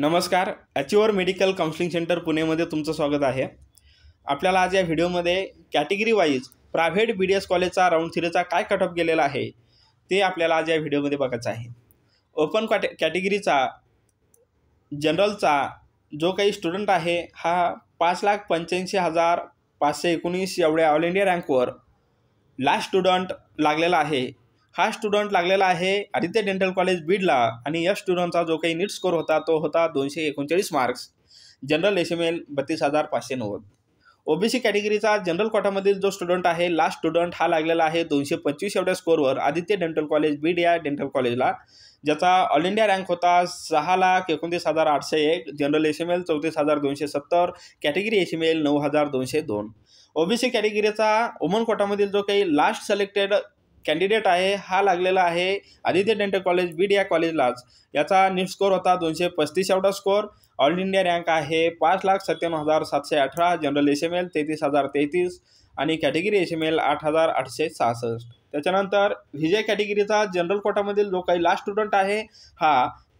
नमस्कार अचिवर medical counselling centre पुणेमध्ये तुमचं स्वागत आहे आपल्याला आज या व्हिडिओमध्ये category wise private B D S कॉलेजचा राऊंड थ्रीचा काय कटअप गेलेला आहे ते आपल्याला आज या व्हिडिओमध्ये बघायचं आहे ओपन कॅटे कॅटेगरीचा जनरलचा जो काही स्टुडंट आहे हा पाच लाख पंच्याऐंशी हजार पाचशे एकोणीस एवढ्या ऑल इंडिया रँकवर लास्ट स्टुडंट लागलेला आहे हा स्टुडंट लागलेला आहे आदित्य डेंटल कॉलेज बीडला आणि या स्टुडंटचा जो काही नीट स्कोर होता तो होता दोनशे एकोणचाळीस marks general S M L बत्तीस हजार पाचशे नव्वद ओबीसी कॅटेगरीचा जनरल कोटामधील जो स्टुडंट आहे लास्ट स्टुडंट हा लागलेला आहे दोनशे पंचवीस एवढ्या स्कोरवर आदित्य डेंटल कॉलेज बीड या डेंटल कॉलेजला ज्याचा ऑल इंडिया रँक होता सहा लाख एकोणतीस हजार आठशे एक जनरल एस एम एल चौतीस हजार दोनशे सत्तर कॅटेगरी एस एम एल नऊ हजार दोनशे दोन ओबीसी कॅटेगरीचा ओमन कोटामधील जो काही लास्ट सिलेक्टेड कॅन्डिडेट आहे हा लागलेला आहे आदित्य डेंटल कॉलेज बीड या कॉलेजलाच याचा नीट स्कोअर होता दोनशे पस्तीस एवढा स्कोअर ऑल इंडिया रँक आहे पाच लाख सत्त्याण्णव हजार सातशे अठरा जनरल एस एम एल तेहतीस हजार तेहतीस आणि कॅटेगरी एस एम एल आठ हजार आठशे सहासष्ट त्याच्यानंतर विजय कॅटेगरीचा जनरल कोटामधील जो काही लास्ट स्टुडंट आहे हा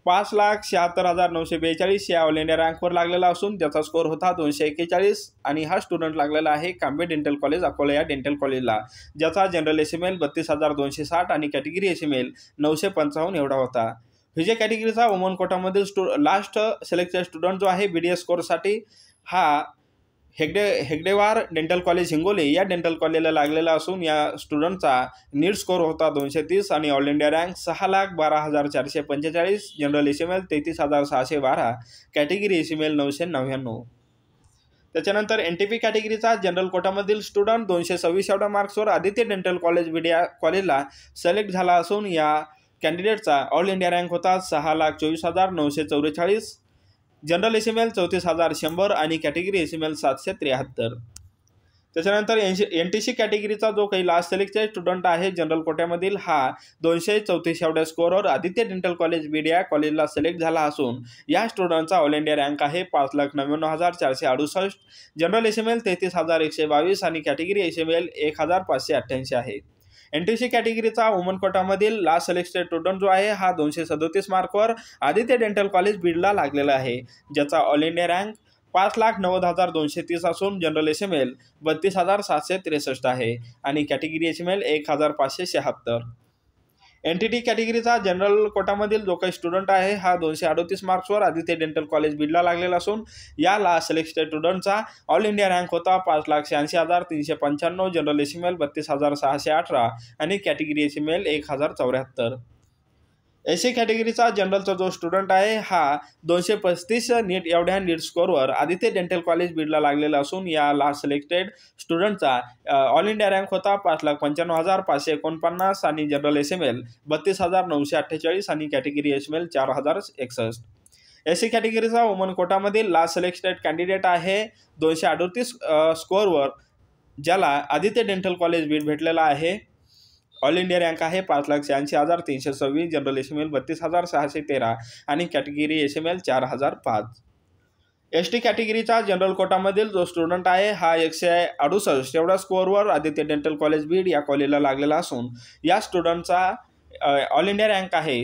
पाच लाख शहात्तर हजार नऊशे बेचाळीस या ऑल इंडिया रँकवर लागलेला असून त्याचा स्कोर होता दोनशे एक्केचाळीस आणि हा स्टुडंट लागलेला आहे कांबे डेंटल कॉलेज अकोला या डेंटल कॉलेजला ज्याचा जनरल एस एम एल बत्तीस हजार दोनशे साठ आणि कॅटेगरी एस एम एल नऊशे पंचावन्न एवढा होता विजय कॅटेगरीचा वुमन कोटामधील स्टु लास्ट सिलेक्टेड स्टुडंट जो आहे बी डी एस स्कोअरसाठी हा हेगडे हेगडेवार डेंटल कॉलेज हिंगोली या डेंटल कॉलेजला लागलेला असून या स्टुडंटचा नीट स्कोर होता दोनशे तीस आणि ऑल इंडिया रँक सहा लाख बारा हजार चारशे पंचेचाळीस जनरल एस एम एल तेहतीस हजार सहाशे बारा कॅटेगरी एस एम एल नऊशे नव्याण्णव त्याच्यानंतर एन टी पी कॅटेगरीचा जनरल कोटामधील स्टुडंट दोनशे सव्वीस एवढ्या मार्क्सवर आदित्य डेंटल कॉलेज विडिया कॉलेजला सिलेक्ट झाला असून या कॅन्डिडेटचा ऑल इंडिया रँक होता सहा लाख चोवीस हजार नऊशे चौवेचाळीस जनरल एस एम एल चौतीस हजार शंभर आणि कॅटेगरी एस एम एल सातशे त्र्याहत्तर त्याच्यानंतर N C N T C कॅटेगरीचा जो काही लास्ट सिलेक्टचा स्टुडंट आहे जनरल कोट्यामधील हा दोनशे चौतीस एवढ्या स्कोअरवर आदित्य डेंटल कॉलेज बीडिया कॉलेजला सिलेक्ट झाला असून या स्टुडंटचा ऑल इंडिया रँक आहे पाच लाख नव्याण्णव हजार चारशे अडुसष्ट जनरल एस एम एल तेहतीस हजार एकशे बावीस आणि कॅटेगरी एस एम एल एक हजार पाचशे अठ्ठ्याऐंशी आहे एन टी सी कॅटेगरीचा वुमन कोटामधील लास्ट सिलेक्टेड स्टुडंट जो आहे हा दोनशे सदोतीस मार्कवर आदित्य डेंटल कॉलेज बीडला लागलेला आहे ज्याचा ऑल इंडिया रँक पाच लाख नव्वद हजार दोनशे तीस असून जनरल एस एम एल बत्तीस हजार सातशे त्रेसष्ट आहे आणि कॅटेगरी एस एम एल एक हजार पाचशे शहात्तर एन टी टी कॅटेगरीचा जनरल कोटामधील जो काही स्टुडंट आहे हा दोनशे अडोतीस मार्क्सवर आदित्य डेंटल कॉलेज बीडला लागलेला असून याला सिलेक्टेड स्टुडंटचा ऑल इंडिया रँक होता पाच लाख शहाऐंशी हजार तीनशे पंच्याण्णव जनरल एस एम एल बत्तीस हजार सहाशे अठरा आणि कॅटेगरी एस एम एल एक हजार चौऱ्याहत्तर एसी कॅटेगरीचा जनरलचा जो स्टुडंट आहे हा दोनशे पस्तीस नीट एवढ्या नीट स्कोअरवर आदित्य डेंटल कॉलेज बीडला लागलेला असून लास्ट सिलेक्टेड स्टुडंटचा ऑल इंडिया रँक होता पाच लाख पंच्याण्णव हजार पाचशे एकोणपन्नास आणि जनरल एस एम एल बत्तीस हजार नऊशे अठ्ठेचाळीस आणि कॅटेगरी एस एम एल चार हजार एकसष्ट एसी कॅटेगरीचा वुमन कोटामधील लास्ट सिलेक्टेड कॅन्डिडेट आहे दोनशे अडतीस स्कोअरवर ज्याला आदित्य डेंटल कॉलेज बीड भेटलेला आहे ऑल इंडिया रँक आहे पाच लाख शहाऐंशी हजार तीनशे सव्वीस जनरल एस एम एल बत्तीस हजार सहाशे तेरा आणि कॅटेगरी एस एम एल चार हजार पाच एस टी कॅटेगरीचा जनरल कोटामधील जो स्टुडंट आहे हा एकशे अडुसष्ट एवढा स्कोअरवर आदित्य डेंटल कॉलेज बीड या कॉलेजला लागलेला असून या स्टुडंटचा ऑल इंडिया रँक आहे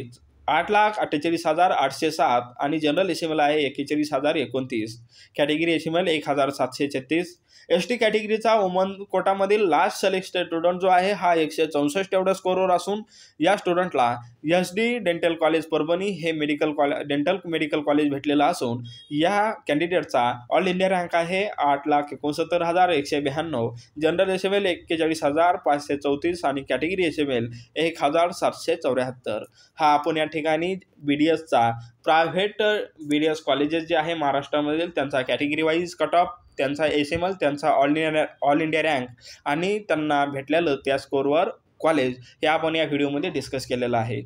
आठ लाख अठ्ठेचाळीस हजार आठशे सात आणि जनरल एस एम एल आहे एक्केचाळीस हजार एकोणतीस कॅटेगरी एम एल एक हजार सातशे छत्तीस एस टी कॅटेगरीचा वुमन कोटामधील लास्ट सिलेक्टेड स्टुडंट जो आहे हा एकशे चौसष्ट एवढा स्कोरवर असून या स्टुडंटला S D dental college Parbhani हे medical college dental medical college भेटलेलं असून या कॅन्डिडेटचा ऑल इंडिया रँक आहे आठ लाख एकोणसत्तर हजार एकशे ब्याण्णव जनरल एस एम एल एक्केचाळीस हजार पाचशे चौतीस आणि कॅटेगरी एस एम एल एक हजार सातशे चौऱ्याहत्तर हा आपण या ठिकाणी बी डी एसचा private B D S colleges जे आहे महाराष्ट्रामधील त्यांचा कॅटेगरी वाईज कट ऑफ त्यांचा एस एम एल त्यांचा all India all India rank आणि त्यांना भेटलेलं त्या स्कोरवर कॉलेज हे आपण या व्हिडिओमध्ये डिस्कस केलेलं आहे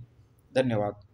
धन्यवाद